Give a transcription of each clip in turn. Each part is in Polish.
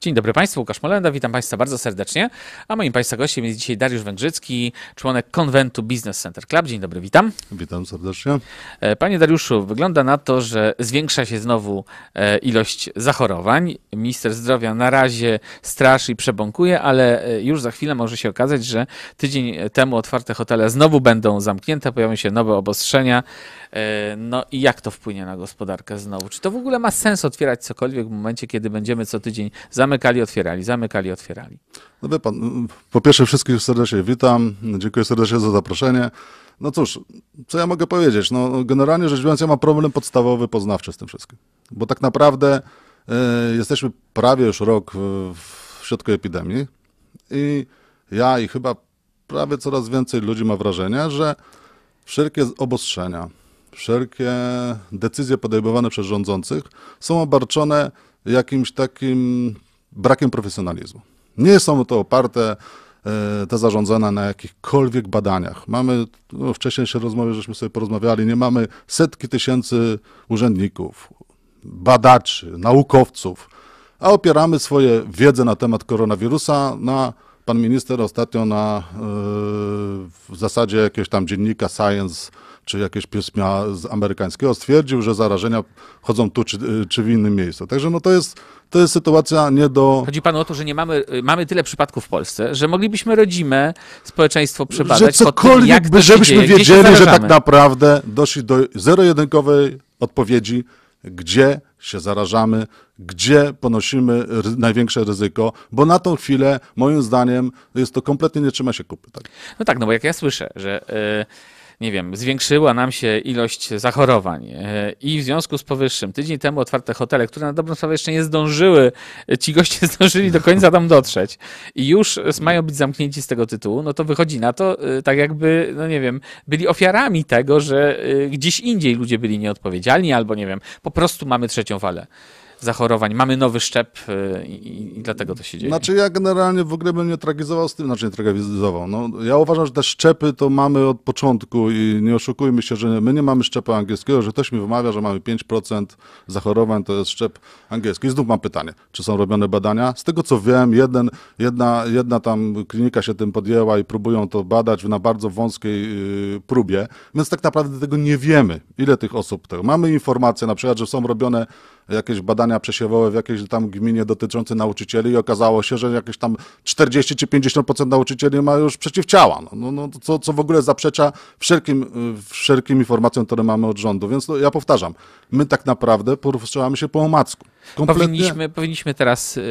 Dzień dobry Państwu, Łukasz Molenda, witam Państwa bardzo serdecznie. A moim Państwa gościem jest dzisiaj Dariusz Węgrzycki, członek konwentu Business Center Club. Dzień dobry, witam. Witam serdecznie. E, panie Dariuszu, wygląda na to, że zwiększa się znowu e, ilość zachorowań. Minister zdrowia na razie straszy i przebąkuje, ale e, już za chwilę może się okazać, że tydzień temu otwarte hotele znowu będą zamknięte, pojawią się nowe obostrzenia. No i jak to wpłynie na gospodarkę znowu? Czy to w ogóle ma sens otwierać cokolwiek w momencie, kiedy będziemy co tydzień zamknięci? Zamykali, otwierali, zamykali, otwierali. No wie pan, po pierwsze wszystkich serdecznie witam, dziękuję serdecznie za zaproszenie. No cóż, co ja mogę powiedzieć? No, generalnie rzecz biorąc, ja mam problem podstawowy, poznawczy z tym wszystkim. Bo tak naprawdę y, jesteśmy prawie już rok w środku epidemii i ja i chyba prawie coraz więcej ludzi ma wrażenie, że wszelkie obostrzenia, wszelkie decyzje podejmowane przez rządzących są obarczone jakimś takim brakiem profesjonalizmu. Nie są to oparte e, te zarządzenia na jakichkolwiek badaniach. Mamy, no, wcześniej się rozmowy, żeśmy sobie porozmawiali, nie mamy setki tysięcy urzędników, badaczy, naukowców, a opieramy swoje wiedzę na temat koronawirusa na pan minister ostatnio na yy, w zasadzie jakiegoś tam dziennika Science czy jakieś pisma z amerykańskiego, stwierdził, że zarażenia chodzą tu czy, czy w innym miejscu. Także no to jest, to jest sytuacja nie do... Chodzi panu o to, że nie mamy, mamy tyle przypadków w Polsce, że moglibyśmy rodzime społeczeństwo przebadać że cokolwiek, pod tym, żebyśmy dzieje, wiedzieli, że tak naprawdę doszli do zero-jedynkowej odpowiedzi, gdzie się zarażamy, gdzie ponosimy największe ryzyko, bo na tą chwilę, moim zdaniem, jest to kompletnie nie trzyma się kupy. Tak? No tak, no bo jak ja słyszę, że... Yy nie wiem, zwiększyła nam się ilość zachorowań. E, I w związku z powyższym, tydzień temu otwarte hotele, które na dobrą sprawę jeszcze nie zdążyły, e, ci goście zdążyli do końca tam dotrzeć i już mają być zamknięci z tego tytułu, no to wychodzi na to, e, tak jakby, no nie wiem, byli ofiarami tego, że gdzieś indziej ludzie byli nieodpowiedzialni albo, nie wiem, po prostu mamy trzecią falę zachorowań. Mamy nowy szczep y, i, i, dlatego to się dzieje. Znaczy ja generalnie w ogóle bym nie tragizował z tym, znaczy nie tragizował. No, ja uważam, że te szczepy to mamy od początku i nie oszukujmy się, że my nie mamy szczepu angielskiego, że ktoś mi wymawia, że mamy 5% zachorowań, to jest szczep angielski. I znów mam pytanie, czy są robione badania? Z tego co wiem, jeden, jedna, jedna tam klinika się tym podjęła i próbują to badać na bardzo wąskiej y, próbie, więc tak naprawdę tego nie wiemy, ile tych osób tego. Mamy informacje na przykład, że są robione jakieś badania przesiewowe w jakiejś tam gminie dotyczące nauczycieli i okazało się, że jakieś tam 40 czy 50% nauczycieli ma już przeciwciała, no, no, no, co, co w ogóle zaprzecza wszelkim, y, wszelkim informacjom, które mamy od rządu. Więc no, ja powtarzam, my tak naprawdę poruszamy się po omacku. Kompletnie... Powinniśmy, powinniśmy teraz yy,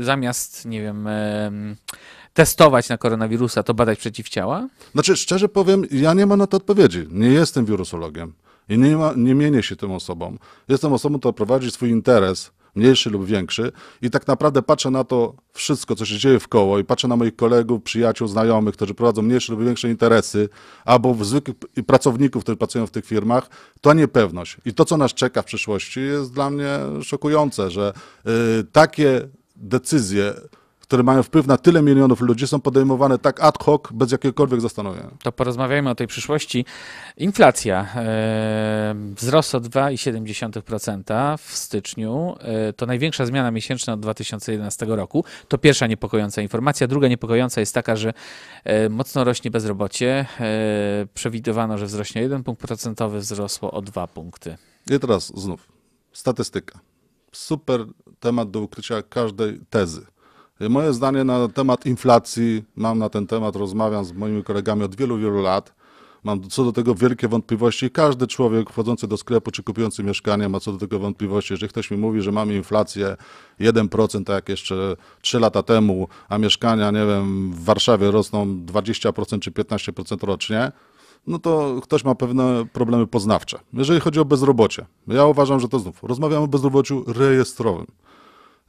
zamiast, nie wiem... Yy testować na koronawirusa, to badać przeciwciała? Znaczy, szczerze powiem, ja nie mam na to odpowiedzi. Nie jestem wirusologiem. I nie, ma, nie mienię się tym osobom. Jestem osobą, która prowadzi swój interes, mniejszy lub większy, i tak naprawdę patrzę na to wszystko, co się dzieje w koło, i patrzę na moich kolegów, przyjaciół, znajomych, którzy prowadzą mniejsze lub większe interesy, albo zwykłych pracowników, którzy pracują w tych firmach, to niepewność. I to, co nas czeka w przyszłości, jest dla mnie szokujące, że yy, takie decyzje, które mają wpływ na tyle milionów ludzi, są podejmowane tak ad hoc, bez jakiegokolwiek zastanowienia. To porozmawiajmy o tej przyszłości. Inflacja e, wzrost o 2,7% w styczniu. E, to największa zmiana miesięczna od 2011 roku. To pierwsza niepokojąca informacja. Druga niepokojąca jest taka, że e, mocno rośnie bezrobocie. E, przewidywano, że wzrośnie 1 punkt procentowy, wzrosło o 2 punkty. I teraz znów statystyka. Super temat do ukrycia każdej tezy. Moje zdanie na temat inflacji, mam na ten temat, rozmawiam z moimi kolegami od wielu, wielu lat. Mam co do tego wielkie wątpliwości. Każdy człowiek wchodzący do sklepu czy kupujący mieszkanie ma co do tego wątpliwości. Jeżeli ktoś mi mówi, że mamy inflację 1%, tak jak jeszcze 3 lata temu, a mieszkania, nie wiem, w Warszawie rosną 20% czy 15% rocznie, no to ktoś ma pewne problemy poznawcze. Jeżeli chodzi o bezrobocie, ja uważam, że to znów rozmawiamy o bezrobociu rejestrowym.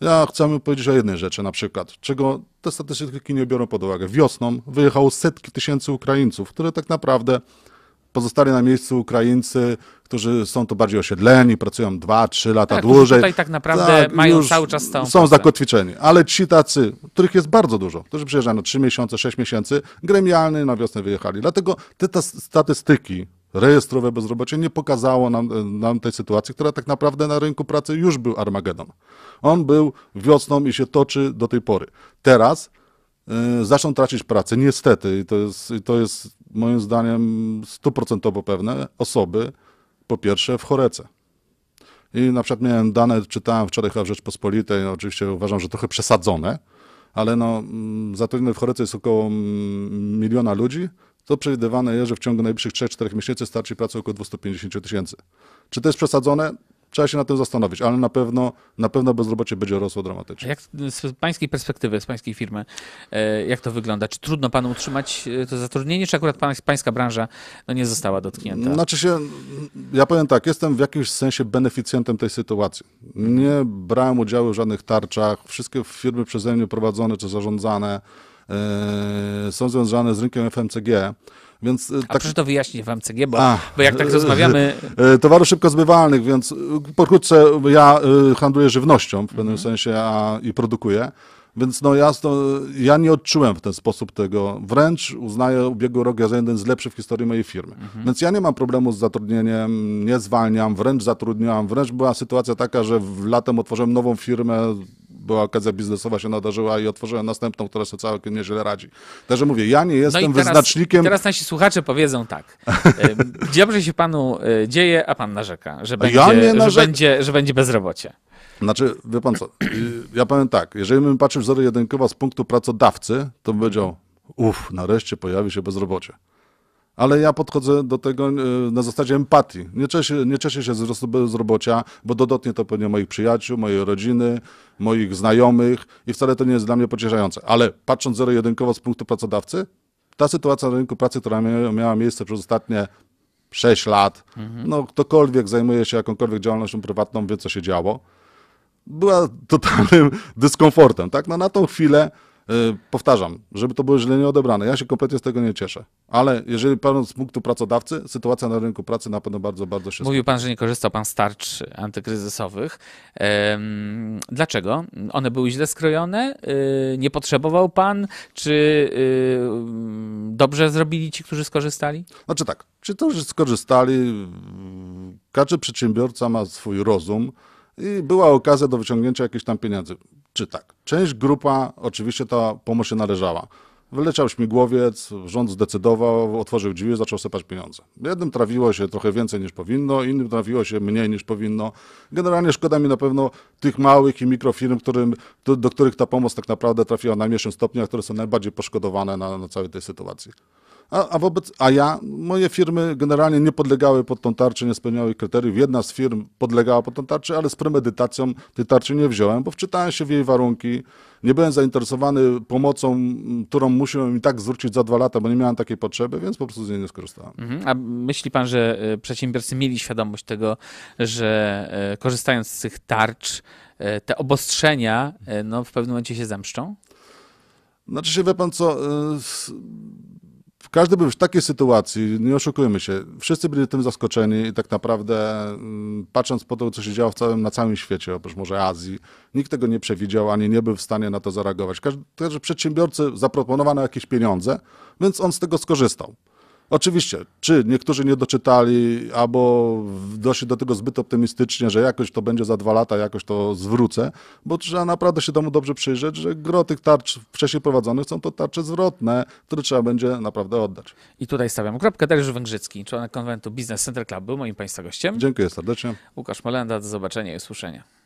Ja chcę powiedzieć o jednej rzeczy, na przykład, czego te statystyki nie biorą pod uwagę. Wiosną wyjechało setki tysięcy Ukraińców, które tak naprawdę pozostali na miejscu Ukraińcy, którzy są tu bardziej osiedleni, pracują 2-3 lata tak, dłużej. Tutaj tak naprawdę tak, mają cały czas tą. Są zakotwiczeni, ale ci tacy, których jest bardzo dużo, którzy przyjeżdżają na 3 miesiące, 6 miesięcy, gremialny na wiosnę wyjechali. Dlatego te statystyki rejestrowe bezrobocie nie pokazało nam, e, nam tej sytuacji, która tak naprawdę na rynku pracy już był Armagedon. On był wiosną i się toczy do tej pory. Teraz y, zaczną tracić pracę, niestety, i to jest, i to jest moim zdaniem stuprocentowo pewne, osoby po pierwsze w chorece. I na przykład miałem dane, czytałem wczoraj chyba w Rzeczpospolitej, oczywiście uważam, że trochę przesadzone, ale no, mm, zatrudnionych w Chorece jest około mm, miliona ludzi, to przewidywane jest, że w ciągu najbliższych 3-4 miesięcy starczy pracy około 250 tysięcy. Czy to jest przesadzone? Trzeba się na tym zastanowić, ale na pewno, na pewno bezrobocie będzie rosło dramatycznie. Jak z pańskiej perspektywy, z pańskiej firmy, e, jak to wygląda? Czy trudno panu utrzymać e, to zatrudnienie, czy akurat pańska branża no, nie została dotknięta? Znaczy się, ja powiem tak, jestem w jakimś sensie beneficjentem tej sytuacji. Nie brałem udziału w żadnych tarczach, wszystkie firmy przeze mnie prowadzone czy zarządzane, E, są związane z rynkiem FMCG. Więc, e, A tak... proszę to wyjaśnić w MCG, bo, A, bo jak tak rozmawiamy... E, towarów szybko zbywalnych, więc pokrótce ja handluję żywnością w pewnym mhm. sensie a, i produkuję. Więc no jasno, ja nie odczułem w ten sposób tego. Wręcz uznaję ubiegły rok za jeden z lepszych w historii mojej firmy. Mhm. Więc ja nie mam problemu z zatrudnieniem, nie zwalniam, wręcz zatrudniam. Wręcz była sytuacja taka, że latem otworzyłem nową firmę była okazja biznesowa się nadarzyła i otworzyłem następną, która sobie całkiem nieźle radzi. Także mówię, ja nie no jestem no teraz, wyznacznikiem. Teraz nasi słuchacze powiedzą tak. Dobrze się panu e, dzieje, a pan narzeka, że będzie, ja narzek... że będzie, że będzie bezrobocie. Znaczy, wie pan co, ja powiem tak, jeżeli bym patrzył wzory jedynkowa z punktu pracodawcy, to bym powiedział, uff, nareszcie pojawi się bezrobocie ale ja podchodzę do tego e, na zasadzie empatii. Nie cieszę, nie cieszę się z bezrobocia, bo dodatnie to pewnie moich przyjaciół, mojej rodziny, moich znajomych i wcale to nie jest dla mnie pocieszające. Ale patrząc zero-jedynkowo z punktu pracodawcy, ta sytuacja na rynku pracy, która miała miejsce przez ostatnie 6 lat, mhm. no ktokolwiek zajmuje się jakąkolwiek działalnością prywatną, wie co się działo, była totalnym dyskomfortem. Tak? No na tą chwilę Y, powtarzam, żeby to było źle nie odebrane, ja się kompletnie z tego nie cieszę. Ale jeżeli pan z punktu pracodawcy, sytuacja na rynku pracy na pewno bardzo, bardzo się Mówił pan, że nie korzystał pan z tarcz antykryzysowych. Dlaczego? One były źle skrojone? Y, nie potrzebował pan? Czy y, dobrze zrobili ci, którzy skorzystali? Znaczy tak, czy to, że skorzystali, każdy przedsiębiorca ma swój rozum i była okazja do wyciągnięcia jakichś tam pieniędzy czy tak. Część grupa, oczywiście ta pomoc się należała. Wyleciał śmigłowiec, rząd zdecydował, otworzył drzwi, zaczął sypać pieniądze. Jednym trafiło się trochę więcej niż powinno, innym trafiło się mniej niż powinno. Generalnie szkoda mi na pewno tych małych i mikrofirm, którym, do, których ta pomoc tak naprawdę trafiła na najmniejszym stopniu, a które są najbardziej poszkodowane na, na całej tej sytuacji. A, a, wobec, a ja, moje firmy generalnie nie podlegały pod tą tarczę, nie spełniały kryteriów. Jedna z firm podlegała pod tą tarczę, ale z premedytacją tej tarczy nie wziąłem, bo wczytałem się w jej warunki. Nie byłem zainteresowany pomocą, którą musiałem i tak zwrócić za dwa lata, bo nie miałem takiej potrzeby, więc po prostu z niej nie skorzystałem. Mhm. A myśli pan, że e, przedsiębiorcy mieli świadomość tego, że e, korzystając z tych tarcz, e, te obostrzenia no, w pewnym momencie się zemszczą? Znaczy się, wie pan co, każdy był w takiej sytuacji, no nie oszukujmy się, wszyscy byli tym zaskoczeni i tak naprawdę mm, patrząc po to, co się działo w całym, na całym świecie, oprócz może Azji, nikt tego nie przewidział, ani nie był w stanie na to zareagować. Każdy, każdy przedsiębiorcy zaproponowano jakieś pieniądze, więc on z tego skorzystał. Oczywiście, czy niektórzy nie doczytali, albo doszli do tego zbyt optymistycznie, że jakoś to będzie za dwa lata, jakoś to zwrócę, bo trzeba naprawdę się temu dobrze przyjrzeć, że gro tych tarcz wcześniej prowadzonych są to tarcze zwrotne, które trzeba będzie naprawdę oddać. I tutaj stawiam kropkę. Dariusz Węgrzycki, członek konwentu Business Center Club, był moim Państwa gościem. Dziękuję serdecznie. Łukasz Malenda, do zobaczenia i usłyszenia.